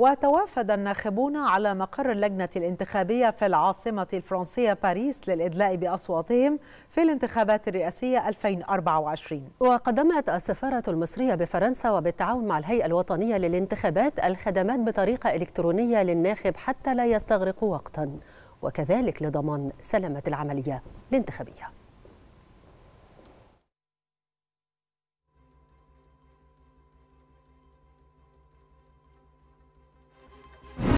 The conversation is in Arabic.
وتوافد الناخبون على مقر اللجنة الانتخابية في العاصمة الفرنسية باريس للإدلاء بأصواتهم في الانتخابات الرئاسية 2024 وقدمت السفارة المصرية بفرنسا وبالتعاون مع الهيئة الوطنية للانتخابات الخدمات بطريقة إلكترونية للناخب حتى لا يستغرق وقتا وكذلك لضمان سلامة العملية الانتخابية